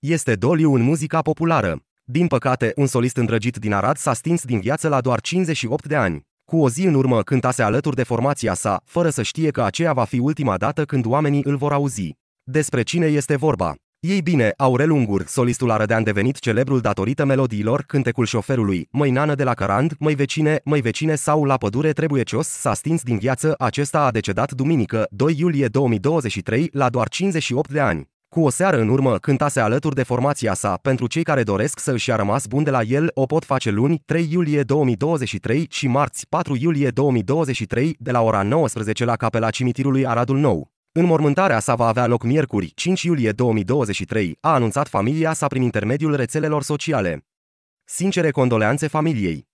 Este doliu în muzica populară. Din păcate, un solist îndrăgit din Arad s-a stins din viață la doar 58 de ani. Cu o zi în urmă cântase alături de formația sa, fără să știe că aceea va fi ultima dată când oamenii îl vor auzi. Despre cine este vorba? Ei bine, Aurel Ungur, solistul arădean devenit celebrul datorită melodiilor, cântecul șoferului, Măi nană de la Carand, Măi vecine, Măi vecine sau La pădure trebuie cios s-a stins din viață, acesta a decedat duminică, 2 iulie 2023, la doar 58 de ani. Cu o seară în urmă cântase alături de formația sa, pentru cei care doresc să își a rămas bun de la el, o pot face luni 3 iulie 2023 și marți 4 iulie 2023 de la ora 19 la capela cimitirului Aradul Nou. Înmormântarea sa va avea loc miercuri, 5 iulie 2023, a anunțat familia sa prin intermediul rețelelor sociale. Sincere condoleanțe familiei!